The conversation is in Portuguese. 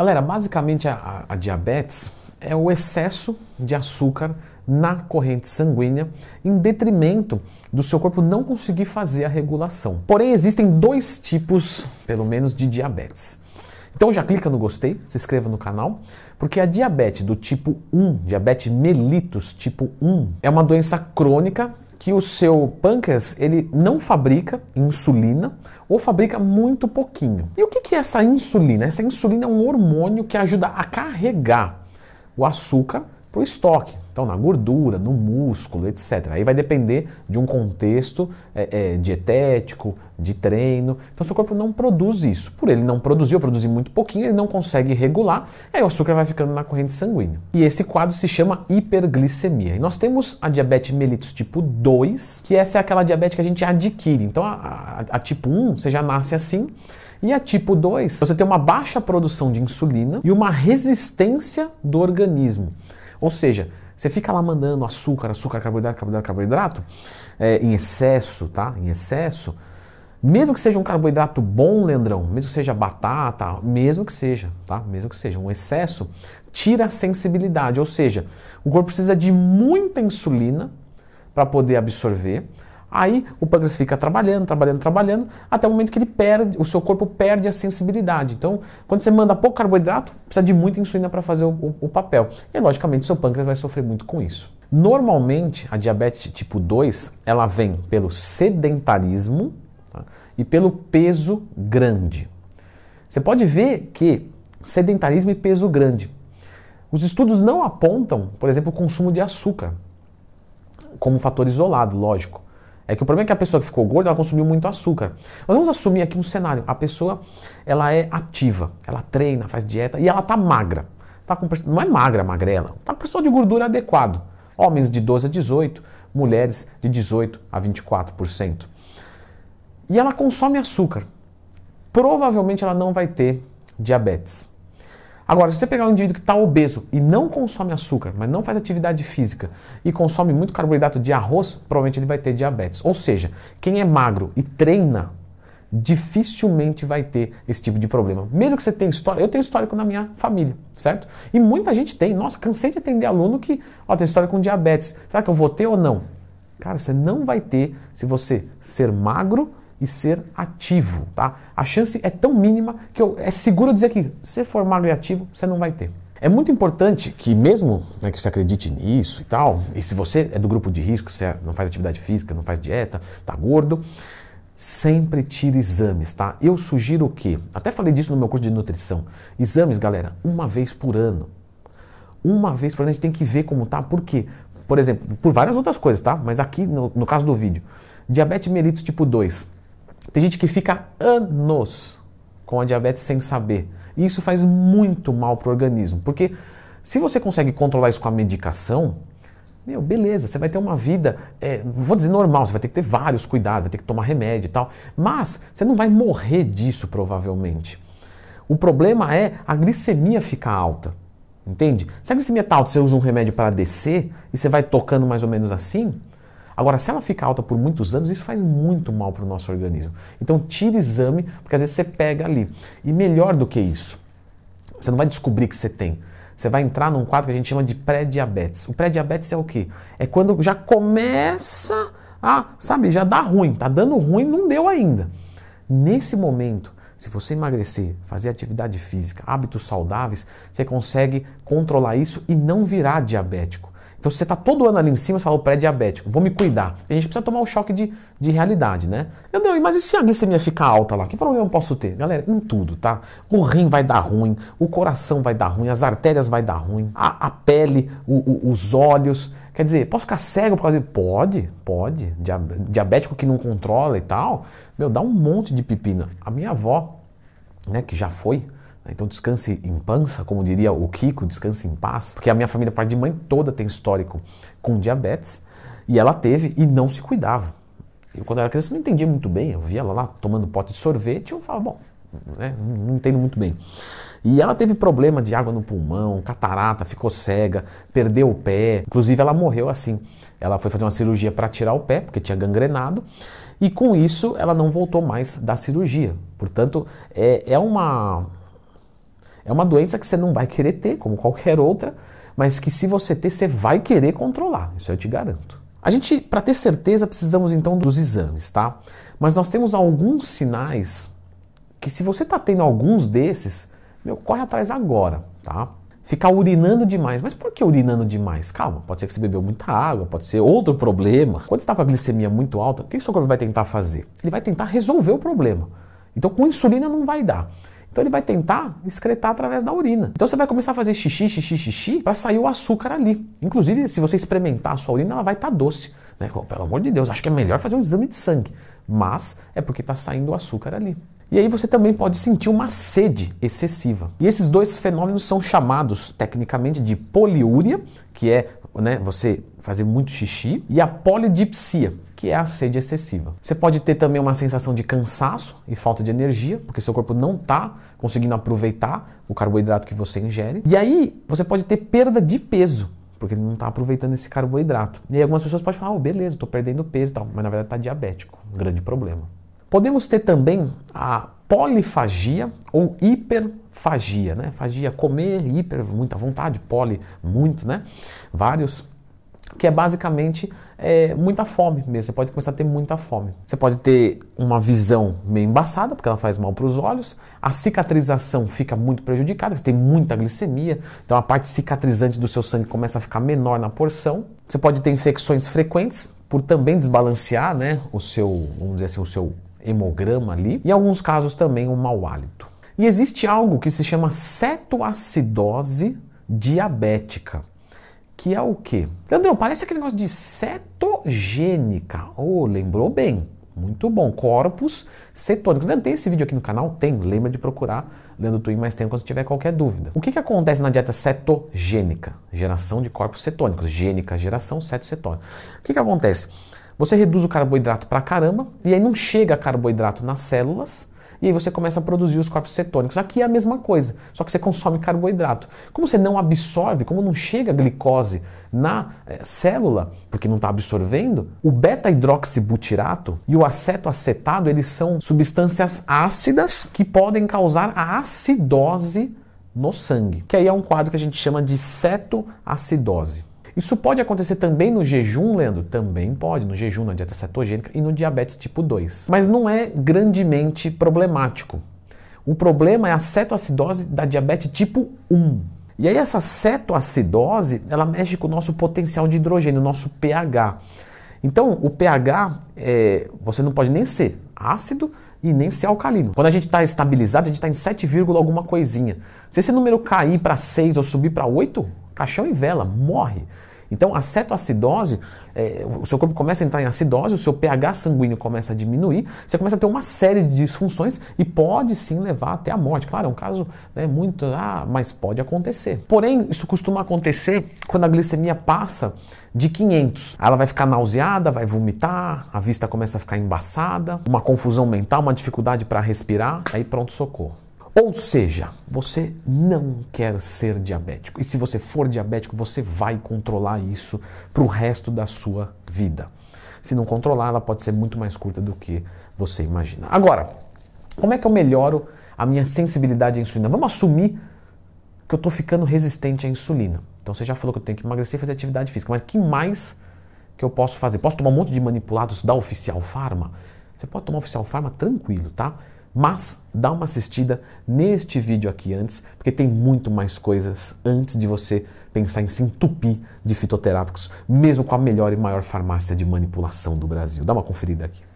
Galera, basicamente a, a diabetes é o excesso de açúcar na corrente sanguínea em detrimento do seu corpo não conseguir fazer a regulação. Porém, existem dois tipos, pelo menos, de diabetes. Então já clica no gostei, se inscreva no canal, porque a diabetes do tipo 1, diabetes mellitus tipo 1, é uma doença crônica que o seu pâncreas ele não fabrica insulina ou fabrica muito pouquinho. E o que é essa insulina? Essa insulina é um hormônio que ajuda a carregar o açúcar para o estoque, então, na gordura, no músculo, etc. Aí vai depender de um contexto é, é, dietético, de treino. Então, seu corpo não produz isso. Por ele não produzir ou produzir muito pouquinho, ele não consegue regular, aí o açúcar vai ficando na corrente sanguínea. E esse quadro se chama hiperglicemia. E nós temos a diabetes mellitus tipo 2, que essa é aquela diabetes que a gente adquire. Então, a, a, a tipo 1, você já nasce assim. E a tipo 2, você tem uma baixa produção de insulina e uma resistência do organismo. Ou seja, você fica lá mandando açúcar, açúcar, carboidrato, carboidrato, carboidrato, é, em excesso, tá? Em excesso. Mesmo que seja um carboidrato bom, Leandrão, mesmo que seja batata, mesmo que seja, tá? Mesmo que seja um excesso, tira a sensibilidade, ou seja, o corpo precisa de muita insulina para poder absorver. Aí o pâncreas fica trabalhando, trabalhando, trabalhando, até o momento que ele perde, o seu corpo perde a sensibilidade. Então, quando você manda pouco carboidrato, precisa de muita insulina para fazer o, o, o, papel. E logicamente o seu pâncreas vai sofrer muito com isso. Normalmente, a diabetes tipo 2, ela vem pelo sedentarismo tá? e pelo peso grande. Você pode ver que sedentarismo e peso grande. Os estudos não apontam, por exemplo, o consumo de açúcar como fator isolado, lógico. É que o problema é que a pessoa que ficou gorda, ela consumiu muito açúcar. Mas vamos assumir aqui um cenário. A pessoa, ela é ativa, ela treina, faz dieta e ela tá magra. Tá com, não é magra, magrela. Tá com percentual de gordura adequado. Homens de 12 a 18, mulheres de 18 a 24%. E ela consome açúcar. Provavelmente ela não vai ter diabetes. Agora, se você pegar um indivíduo que está obeso e não consome açúcar, mas não faz atividade física e consome muito carboidrato de arroz, provavelmente ele vai ter diabetes. Ou seja, quem é magro e treina dificilmente vai ter esse tipo de problema. Mesmo que você tenha história, eu tenho histórico na minha família, certo? E muita gente tem. Nossa, cansei de atender aluno que ó, tem história com diabetes. Será que eu vou ter ou não? Cara, você não vai ter se você ser magro e ser ativo, tá? A chance é tão mínima que eu, é seguro dizer que se for magro e ativo, você não vai ter. É muito importante que mesmo né, que você acredite nisso e tal, e se você é do grupo de risco, você não faz atividade física, não faz dieta, tá gordo, sempre tire exames, tá? Eu sugiro o quê? até falei disso no meu curso de nutrição, exames, galera, uma vez por ano. Uma vez por ano a gente tem que ver como tá, por quê? Por exemplo, por várias outras coisas, tá? Mas aqui no, no caso do vídeo, diabetes mellitus tipo 2, tem gente que fica anos com a diabetes sem saber. E isso faz muito mal para o organismo, porque se você consegue controlar isso com a medicação, meu, beleza, você vai ter uma vida, é, vou dizer normal, você vai ter que ter vários cuidados, vai ter que tomar remédio e tal, mas você não vai morrer disso provavelmente. O problema é a glicemia ficar alta, entende? Se a glicemia está alta, você usa um remédio para descer e você vai tocando mais ou menos assim, Agora, se ela fica alta por muitos anos, isso faz muito mal para o nosso organismo. Então, tira exame, porque às vezes você pega ali. E melhor do que isso, você não vai descobrir que você tem. Você vai entrar num quadro que a gente chama de pré-diabetes. O pré-diabetes é o quê? É quando já começa a, sabe, já dá ruim, tá dando ruim, não deu ainda. Nesse momento, se você emagrecer, fazer atividade física, hábitos saudáveis, você consegue controlar isso e não virar diabético. Então, se você está todo ano ali em cima, você fala, pré-diabético, vou me cuidar. A gente precisa tomar um choque de, de realidade, né? Eu André, mas e se a glicemia ficar alta lá? Que problema eu posso ter? Galera, em tudo, tá? O rim vai dar ruim, o coração vai dar ruim, as artérias vai dar ruim, a, a pele, o, o, os olhos. Quer dizer, posso ficar cego por causa de... Pode, pode. Diabético que não controla e tal. Meu, dá um monte de pepina. A minha avó, né, que já foi então descanse em pança, como diria o Kiko, descanse em paz, porque a minha família, parte de mãe toda, tem histórico com diabetes e ela teve e não se cuidava. Eu, quando era criança, não entendia muito bem. Eu via ela lá tomando pote de sorvete e eu falava, bom, né, não entendo muito bem. E ela teve problema de água no pulmão, catarata, ficou cega, perdeu o pé. Inclusive, ela morreu assim. Ela foi fazer uma cirurgia para tirar o pé, porque tinha gangrenado. E com isso, ela não voltou mais da cirurgia. Portanto, é, é uma é uma doença que você não vai querer ter, como qualquer outra, mas que se você ter, você vai querer controlar. Isso eu te garanto. A gente, para ter certeza, precisamos então dos exames, tá? Mas nós temos alguns sinais que, se você está tendo alguns desses, meu, corre atrás agora, tá? Ficar urinando demais. Mas por que urinando demais? Calma, pode ser que você bebeu muita água, pode ser outro problema. Quando está com a glicemia muito alta, o que o seu corpo vai tentar fazer? Ele vai tentar resolver o problema. Então, com insulina não vai dar. Então ele vai tentar excretar através da urina. Então você vai começar a fazer xixi, xixi, xixi para sair o açúcar ali. Inclusive, se você experimentar a sua urina, ela vai estar tá doce. Né? Pelo amor de Deus, acho que é melhor fazer um exame de sangue. Mas é porque está saindo o açúcar ali. E aí você também pode sentir uma sede excessiva. E esses dois fenômenos são chamados tecnicamente de poliúria, que é né, você fazer muito xixi, e a polidipsia, que é a sede excessiva. Você pode ter também uma sensação de cansaço e falta de energia, porque seu corpo não está conseguindo aproveitar o carboidrato que você ingere. E aí você pode ter perda de peso porque ele não está aproveitando esse carboidrato. E algumas pessoas podem falar, oh, beleza, estou perdendo peso e tal, mas na verdade está diabético, um grande problema. Podemos ter também a polifagia ou hiperfagia, né? Fagia comer, hiper, muita vontade, poli, muito, né? Vários que é basicamente é, muita fome mesmo. Você pode começar a ter muita fome. Você pode ter uma visão meio embaçada, porque ela faz mal para os olhos. A cicatrização fica muito prejudicada, você tem muita glicemia, então a parte cicatrizante do seu sangue começa a ficar menor na porção. Você pode ter infecções frequentes, por também desbalancear né, o seu, vamos dizer assim, o seu hemograma ali, e em alguns casos também um mau hálito. E existe algo que se chama cetoacidose diabética, que é o quê? Leandrão, parece aquele negócio de cetogênica. Oh, lembrou bem. Muito bom. Corpos cetônicos. Leandro, tem esse vídeo aqui no canal? Tem. Lembra de procurar Leandro Twin mais tempo quando você tiver qualquer dúvida. O que, que acontece na dieta cetogênica? Geração de corpos cetônicos. Gênica, geração, ceto, O que, que acontece? Você reduz o carboidrato para caramba, e aí não chega carboidrato nas células, e aí você começa a produzir os corpos cetônicos. Aqui é a mesma coisa, só que você consome carboidrato. Como você não absorve, como não chega glicose na eh, célula, porque não está absorvendo, o beta-hidroxibutirato e o acetoacetato, eles são substâncias ácidas que podem causar a acidose no sangue, que aí é um quadro que a gente chama de cetoacidose. Isso pode acontecer também no jejum, Leandro? Também pode, no jejum, na dieta cetogênica e no diabetes tipo 2. Mas não é grandemente problemático. O problema é a cetoacidose da diabetes tipo 1. E aí essa cetoacidose, ela mexe com o nosso potencial de hidrogênio, o nosso pH. Então, o pH, é, você não pode nem ser ácido e nem ser alcalino. Quando a gente está estabilizado, a gente está em 7, alguma coisinha. Se esse número cair para 6 ou subir para 8, caixão e vela, morre. Então, a cetoacidose, é, o seu corpo começa a entrar em acidose, o seu pH sanguíneo começa a diminuir, você começa a ter uma série de disfunções e pode sim levar até a morte. Claro, é um caso né, muito, ah, mas pode acontecer. Porém, isso costuma acontecer quando a glicemia passa de 500. Ela vai ficar nauseada, vai vomitar, a vista começa a ficar embaçada, uma confusão mental, uma dificuldade para respirar, aí pronto socorro. Ou seja, você não quer ser diabético. E se você for diabético, você vai controlar isso para o resto da sua vida. Se não controlar, ela pode ser muito mais curta do que você imagina. Agora, como é que eu melhoro a minha sensibilidade à insulina? Vamos assumir que eu estou ficando resistente à insulina. Então você já falou que eu tenho que emagrecer e fazer atividade física, mas que mais que eu posso fazer? Posso tomar um monte de manipulados da Oficial Farma? Você pode tomar Oficial Farma tranquilo, tá? Mas dá uma assistida neste vídeo aqui antes, porque tem muito mais coisas antes de você pensar em se entupir de fitoterápicos, mesmo com a melhor e maior farmácia de manipulação do Brasil. Dá uma conferida aqui.